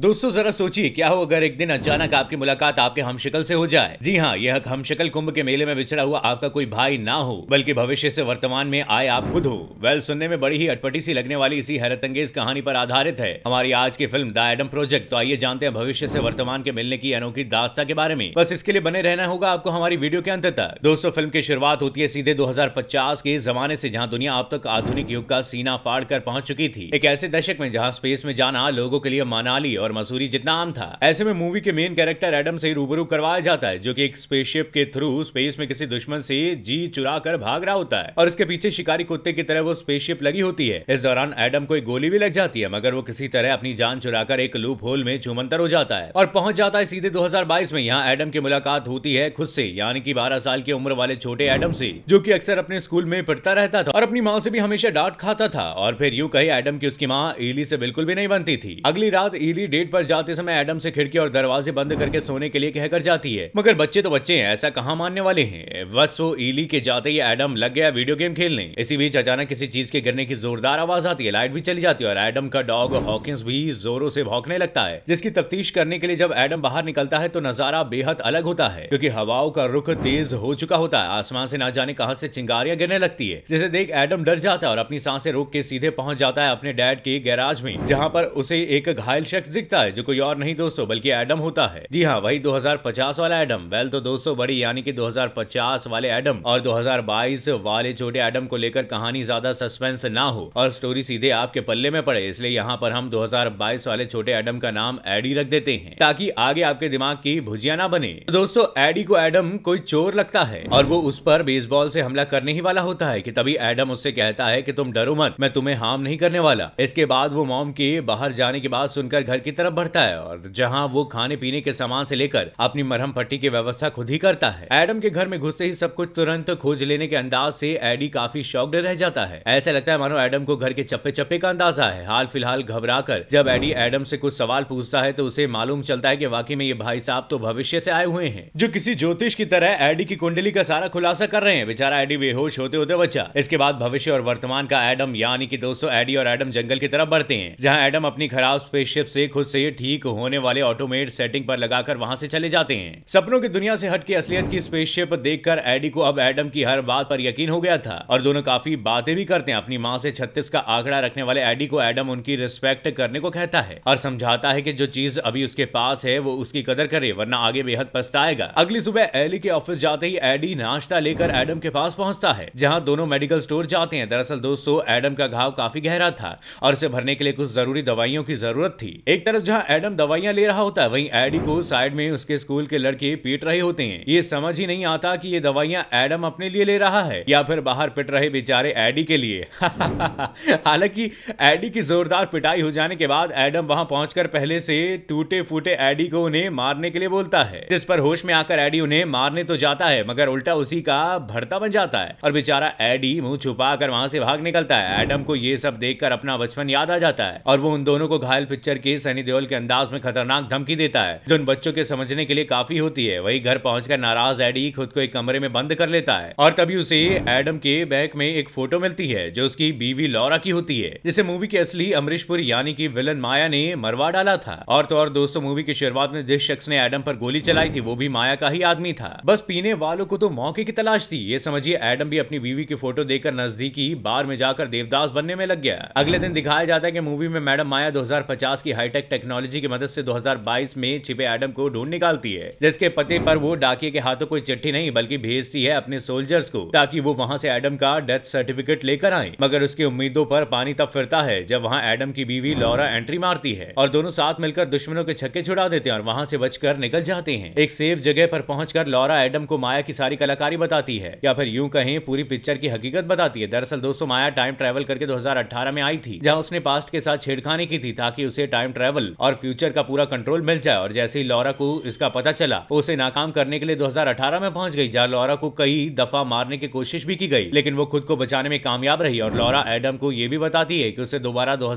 दोस्तों जरा सोचिए क्या हो अगर एक दिन अचानक आपकी मुलाकात आपके हमशिकल से हो जाए जी हाँ यह हमशिकल कुंभ के मेले में बिछड़ा हुआ आपका कोई भाई ना हो बल्कि भविष्य से वर्तमान में आए आप खुद हो वेल सुनने में बड़ी ही अटपटी सी लगने वाली इसी हैरतंगेज कहानी पर आधारित है हमारी आज की फिल्म द एडम प्रोजेक्ट तो आइए जानते हैं भविष्य से वर्तमान के मिलने की अनोखी दास्ता के बारे में बस इसके लिए बने रहना होगा आपको हमारी वीडियो के अंत तक दोस्तों फिल्म की शुरुआत होती है सीधे दो के जमाने से जहाँ दुनिया अब तक आधुनिक युग का सीना फाड़ कर पहुंच चुकी थी एक ऐसे दशक में जहाँ स्पेस में जाना लोगों के लिए मनाली और मसूरी जितना आम था ऐसे में मूवी के मेन कैरेक्टर एडम से ही रूबरू करवाया जाता है जो कि एक स्पेसशिप के थ्रू स्पेस में किसी दुश्मन से जी चुरा कर भाग रहा होता है और इसके पीछे शिकारी कुत्ते की तरह वो स्पेसशिप लगी होती है इस दौरान एडम को एक गोली भी लग जाती है मगर वो किसी तरह अपनी जान चुरा एक लूप होल में चुमंतर हो जाता है और पहुंच जाता है सीधे 2022 में यहाँ एडम की मुलाकात होती है खुद से यानी कि 12 साल की उम्र वाले छोटे एडम से जो कि अक्सर अपने स्कूल में पढ़ता रहता था और अपनी माँ से भी हमेशा डांट खाता था और फिर यूं कही एडम की उसकी माँ ईली से बिल्कुल भी नहीं बनती थी अगली रात ईली डेट पर जाते समय एडम से खिड़की और दरवाजे बंद करके सोने के लिए कहकर जाती है मगर बच्चे तो बच्चे हैं ऐसा कहाँ मानने वाले हैं बस वो ईली के जाते ही एडम लग गया वीडियो गेम खेलने इसी बीच अचानक किसी चीज के गिरने की जोरदार आवाज आती है लाइट भी चली जाती है और एडम का डॉग हॉकिंस भी जोरों से भौंकने लगता है जिसकी तफ्तीश करने के लिए जब एडम बाहर निकलता है तो नजारा बेहद अलग होता है क्योंकि हवाओं का रुख तेज हो चुका होता है आसमान से ना जाने कहा से चिंगारियां गिरने लगती है जिसे देख एडम डर जाता है और अपनी सांसें रोक के सीधे पहुंच जाता है अपने डैड के गैराज में जहां पर उसे एक घायल शख्स दिखता है जो कोई और नहीं दोस्तों बल्कि एडम होता है जी हाँ वही 2050 वाला एडम वेल तो दोस्तों बड़ी यानी कि 2050 वाले एडम और 2022 वाले छोटे एडम को लेकर कहानी ज्यादा सस्पेंस ना हो और स्टोरी सीधे आपके पल्ले में पड़े इसलिए यहाँ पर हम 2022 वाले छोटे एडम का नाम एडी रख देते हैं ताकि आगे आपके दिमाग की भुजिया ना बने तो दोस्तों एडी को एडम कोई चोर लगता है और वो उस पर बेसबॉल से हमला करने ही वाला होता है की तभी एडम उससे कहता है की तुम डरो मत मैं तुम्हें हार्म नहीं करने वाला इसके बाद वो मॉम के बाहर जाने के बाद सुनकर घर की तरफ बढ़ता है और जहाँ वो खाने पीने के सामान से लेकर अपनी मरहम पट्टी की व्यवस्था खुद ही करता है एडम के घर में घुसते ही सब कुछ तुरंत खोज लेने के अंदाज से एडी काफी शॉक्ड रह जाता है ऐसा लगता है मानो एडम को घर के चप्पे चप्पे का अंदाजा है हाल फिलहाल घबरा कर जब एडी एडम से कुछ सवाल पूछता है तो उसे मालूम चलता है की वाकई में ये भाई साहब तो भविष्य से आए हुए हैं जो किसी ज्योतिष की तरह एडी की कुंडली का सारा खुलासा कर रहे हैं बेचारा एडी बेहोश होते होते बच्चा इसके बाद भविष्य और वर्तमान का एडम यानी कि दोस्तों एडी और एडम जंगल की तरफ बढ़ते हैं जहाँ एडम अपनी खराब स्पेसशिप से खुद से ठीक होने वाले ऑटोमेट सेटिंग पर लगाकर वहां से चले जाते हैं सपनों की दुनिया से हटके असलियत की स्पेसशिप देखकर एडी को अब एडम की हर बात पर यकीन हो गया था और दोनों काफी बातें भी करते हैं अपनी माँ से छत्तीस का आंकड़ा रखने वाले एडी को एडम उनकी रिस्पेक्ट करने को कहता है और समझाता है की जो चीज अभी उसके पास है वो उसकी कदर करे वरना आगे बेहद पछताएगा अगली सुबह एली के ऑफिस जाते ही एडी नाश्ता लेकर एडम के पास पहुंचता है जहाँ दोनों मेडिकल स्टोर जाते हैं दरअसल दोस्तों एडम का घाव काफी गहरा था और इसे भरने के लिए कुछ जरूरी दवाइयों की जरूरत थी एक तरफ जहाँ एडम दवाइयाँ ले रहा होता है वही एडी को साइड में उसके स्कूल के लड़के पीट रहे होते हैं ये समझ ही नहीं आता की ये दवाइयाँ एडम अपने लिए ले रहा है या फिर बाहर पिट रहे बेचारे एडी के लिए हालांकि एडी की जोरदार पिटाई हो जाने के बाद एडम वहां पहुंचकर पहले से टूटे फूटे एडी को उन्हें मारने के लिए बोलता है जिस पर होश में आकर एडी उन्हें मारने तो जाता है मगर उल्टा उसी का भरता बन जाता है और बेचारा एडी मुंह छुपा कर वहां से भाग निकलता है एडम को ये सब देखकर अपना बचपन याद आ जाता है और वो उन दोनों को घायल पिक्चर के सनी देओल के अंदाज में खतरनाक धमकी देता है जो उन बच्चों के समझने के लिए काफी होती है वही घर पहुंचकर नाराज एडी खुद को एक कमरे में बंद कर लेता है और तभी उसे एडम के बैग में एक फोटो मिलती है जो उसकी बीवी लौरा की होती है जिसे मूवी के असली अमरीशपुर यानी की विलन माया ने मरवा डाला था और तो और दोस्तों मूवी की शुरुआत में जिस शख्स ने एडम पर गोली चलाई थी वो भी माया का ही आदमी था बस पीने वालों को तो मौके की तलाश थी ये समझिए एडम भी अपनी बीवी की फोटो देकर नजदीकी बार में जाकर देवदास बनने में लग गया अगले दिन दिखाया जाता है कि मूवी में मैडम माया 2050 की हाईटेक टेक्नोलॉजी की मदद से 2022 में छिपे एडम को ढूंढ निकालती है जिसके पते पर वो डाकिया के हाथों कोई चिट्ठी नहीं बल्कि भेजती है अपने सोल्जर्स को ताकि वो वहाँ से एडम का डेथ सर्टिफिकेट लेकर आए मगर उसकी उम्मीदों पर पानी तब फिरता है जब वहाँ एडम की बीवी लॉरा एंट्री मारती है और दोनों साथ मिलकर दुश्मनों के छक्के छुड़ा देते हैं और वहाँ से बचकर निकल जाते हैं एक सेफ जगह पर पहुंचकर लॉरा एडम को माया की सारी कलाकारी बताती है या फिर यूं कहें पूरी पिक्चर की हकीकत बताती है दरअसल दोस्तों माया टाइम ट्रेवल करके 2018 में आई थी जहां उसने पास्ट के साथ छेड़खानी की थी ताकि उसे टाइम ट्रेवल लेवल और फ्यूचर का पूरा कंट्रोल मिल जाए और जैसे ही लॉरा को इसका पता चला उसे नाकाम करने के लिए 2018 में पहुंच गई जहां लॉरा को कई दफा मारने की कोशिश भी की गई लेकिन वो खुद को बचाने में कामयाब रही और लॉरा एडम को ये भी बताती है की उसे दोबारा दो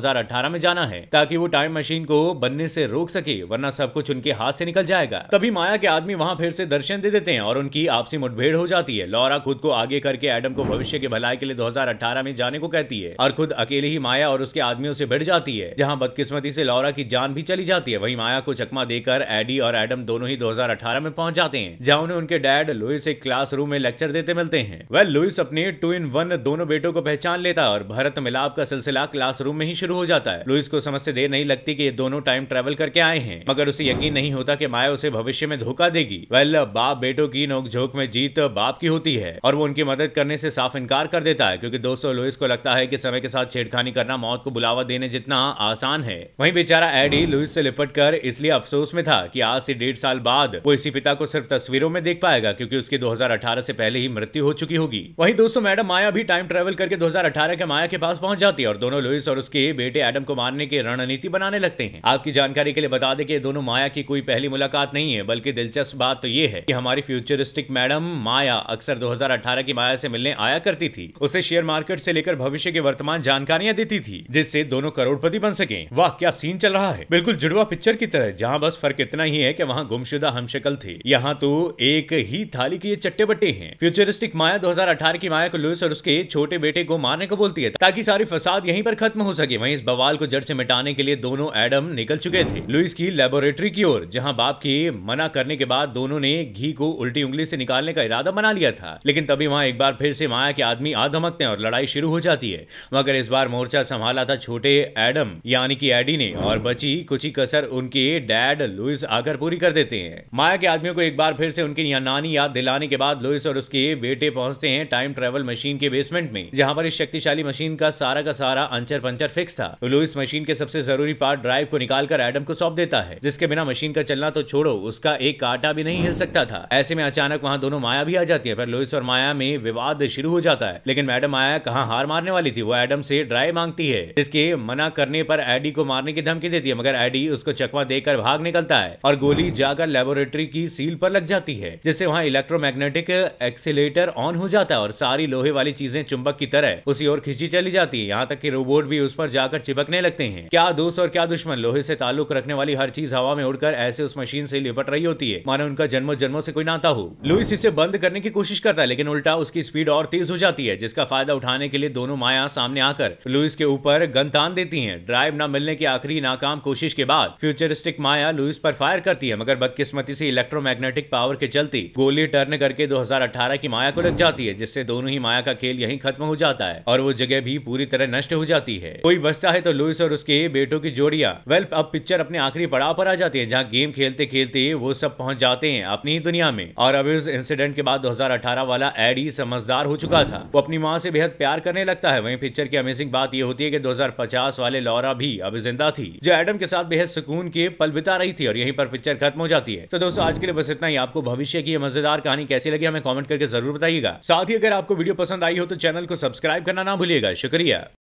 में जाना है ताकि वो टाइम मशीन को बनने से रोक सके वरना सब कुछ उनके हाथ से निकल जाएगा तभी माया के आदमी वहाँ फिर से दर्शन दे देते हैं और उनकी आपसी मुठभेड़ हो जाती है लॉरा खुद को आगे करके एडम को भविष्य के भलाई के लिए 2018 में जाने को कहती है और खुद अकेले ही माया और उसके आदमियों से भिड़ जाती है जहाँ बदकिस्मती से लॉरा की जान भी चली जाती है वही माया को चकमा देकर एडी और एडम दोनों ही 2018 में पहुंच जाते हैं जहां उन्हें उनके डैड लुइस एक क्लास में लेक्चर देते मिलते हैं वह लुइस अपने टू इन वन दोनों बेटों को पहचान लेता है और भरत मिलाप का सिलसिला क्लास में ही शुरू हो जाता है लुइस को समझ देर नहीं लगती की ये दोनों टाइम ट्रेवल करके आए हैं मगर उसे यकीन नहीं होता की माया उसे भविष्य में धोखा देगी वेल बाप बेटों की नोकझोंक में जीत बाप की होती है और वो उनकी मदद करने से साफ इनकार कर देता है क्योंकि दोस्तों लुइस को लगता है कि समय के साथ छेड़खानी करना मौत को बुलावा देने जितना आसान है वहीं बेचारा एडी लुइस से लिपट कर इसलिए अफसोस में था कि आज से डेढ़ साल बाद वो इसी पिता को सिर्फ तस्वीरों में देख पाएगा क्योंकि उसकी 2018 से पहले ही मृत्यु हो चुकी होगी वहीं दोस्तों मैडम माया भी टाइम ट्रेवल करके 2018 के माया के पास पहुंच जाती है और दोनों लुइस और उसके बेटे एडम को मारने की रणनीति बनाने लगते हैं आपकी जानकारी के लिए बता दे की दोनों माया की कोई पहली मुलाकात नहीं है बल्कि दिलचस्प बात तो ये है की हमारी फ्यूचरिस्टिक मैडम माया अक्सर दो की माया से मिलने आया करती थी उसे शेयर मार्केट से लेकर भविष्य की वर्तमान जानकारियां देती थी जिससे दोनों करोड़पति बन सके वाह क्या सीन चल रहा रहा है बिल्कुल जुड़वा पिक्चर की तरह जहाँ बस फर्क इतना ही है कि वहाँ गुमशुदा हमशकल थे यहाँ तो एक ही थाली की ये चट्टे बट्टे हैं फ्यूचरिस्टिक माया 2018 की माया को लुइस और उसके छोटे बेटे को मारने को बोलती है ताकि सारी फसाद यहीं पर खत्म हो सके वहीं इस बवाल को जड़ से मिटाने के लिए दोनों एडम निकल चुके थे लुइस की लेबोरेटरी की ओर जहां बाप के मना करने के बाद दोनों ने घी को उल्टी उंगली से निकालने का इरादा बना लिया था लेकिन तभी वहां एक बार फिर से माया के आदमी आ धमकते हैं और लड़ाई शुरू हो जाती है मगर इस बार मोर्चा संभाला था छोटे एडम यानी कि एडी ने और बची कुछ ही कसर उनके डैड लुइस आकर पूरी कर देते हैं माया के आदमियों को एक बार फिर से उनकी नानी याद दिलाने के बाद लुइस और उसके बेटे पहुंचते हैं टाइम ट्रेवल मशीन के बेसमेंट में जहाँ पर इस शक्तिशाली मशीन का सारा का सारा अंचर पंचर फिक्स था तो लुइस मशीन के सबसे जरूरी पार्ट ड्राइव को निकालकर एडम को सौंप देता है जिसके बिना मशीन का चलना तो छोड़ो उसका एक कांटा भी नहीं हिल सकता था ऐसे में अचानक वहाँ दोनों माया भी आ जाती है पर लुइस और माया में विवाद शुरू हो जाता है लेकिन मैडम माया कहाँ हार मारने वाली थी वो एडम से ड्राइव मांगती है जिसके मना करने पर एडी को मारने की धमकी देती है मगर एडी उसको चकमा देकर भाग निकलता है और गोली जाकर लेबोरेटरी की सील पर लग जाती है जिससे वहाँ इलेक्ट्रोमैग्नेटिक एक्सीटर ऑन हो जाता है और सारी लोहे वाली चीजें चुंबक की तरह उसी ओर खींची चली जाती है यहाँ तक की रोबोट भी उस पर जाकर चिपकने लगते हैं क्या दोस्त और क्या दुश्मन लोहे से ताल्लुक रखने वाली हर चीज हवा में उड़कर ऐसे उस मशीन से लिपट रही होती है माने उनका जन्मो जन्मो से कोई नाता हो लुइस इसे बंद करने की कोशिश करता है लेकिन उल्टा उसकी स्पीड और तेज हो जाती है जिसका फायदा उठाने के लिए दोनों माया सामने आकर लुइस के ऊपर गन तान देती है ड्राइव न मिलने की आखिरी नाकाम नाकाम कोशिश के बाद फ्यूचरिस्टिक माया लुइस पर फायर करती है मगर बदकिस्मती से इलेक्ट्रोमैग्नेटिक पावर के चलती गोली टर्न करके 2018 की माया को लग जाती है जिससे दोनों ही माया का खेल यहीं खत्म हो जाता है और वो जगह भी पूरी तरह नष्ट हो जाती है कोई बचता है तो लुइस और उसके बेटों की जोड़िया वेल अब पिक्चर अपने आखिरी पड़ाव पर आ जाती है जहाँ गेम खेलते खेलते वो सब पहुँच जाते हैं अपनी ही दुनिया में और अब इस इंसिडेंट के बाद दो वाला एडी समझदार हो चुका था वो अपनी माँ से बेहद प्यार करने लगता है वही पिक्चर की अमेजिंग बात ये होती है की दो वाले लॉरा भी अब जिंदा थी जो एडम के साथ बेहद सुकून के पल बिता रही थी और यहीं पर पिक्चर खत्म हो जाती है तो दोस्तों आज के लिए बस इतना ही आपको भविष्य की मजेदार कहानी कैसी लगी हमें कॉमेंट करके जरूर बताइएगा साथ ही अगर आपको वीडियो पसंद आई हो तो चैनल को सब्सक्राइब करना ना भूलिएगा शुक्रिया